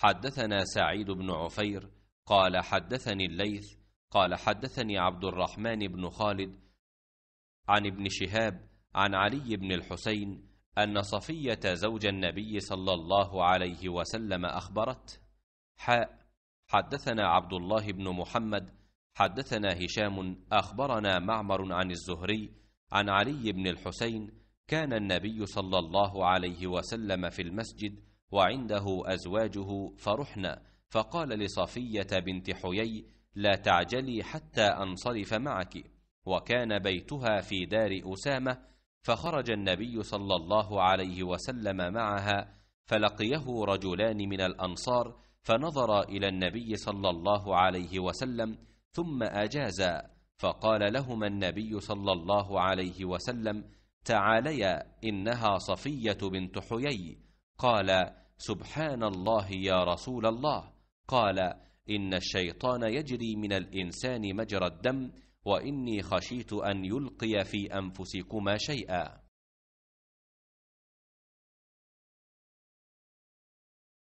حدثنا سعيد بن عفير قال حدثني الليث قال حدثني عبد الرحمن بن خالد عن ابن شهاب عن علي بن الحسين أن صفية زوج النبي صلى الله عليه وسلم أخبرت حاء حدثنا عبد الله بن محمد حدثنا هشام أخبرنا معمر عن الزهري عن علي بن الحسين كان النبي صلى الله عليه وسلم في المسجد وعنده أزواجه فرحنا فقال لصفية بنت حيي لا تعجلي حتى أنصرف معك وكان بيتها في دار أسامة فخرج النبي صلى الله عليه وسلم معها فلقيه رجلان من الأنصار فنظر إلى النبي صلى الله عليه وسلم ثم أجازا فقال لهما النبي صلى الله عليه وسلم تعاليا إنها صفية بنت حيي قال سبحان الله يا رسول الله قال إن الشيطان يجري من الإنسان مجرى الدم وإني خشيت أن يلقي في أنفسكما شيئا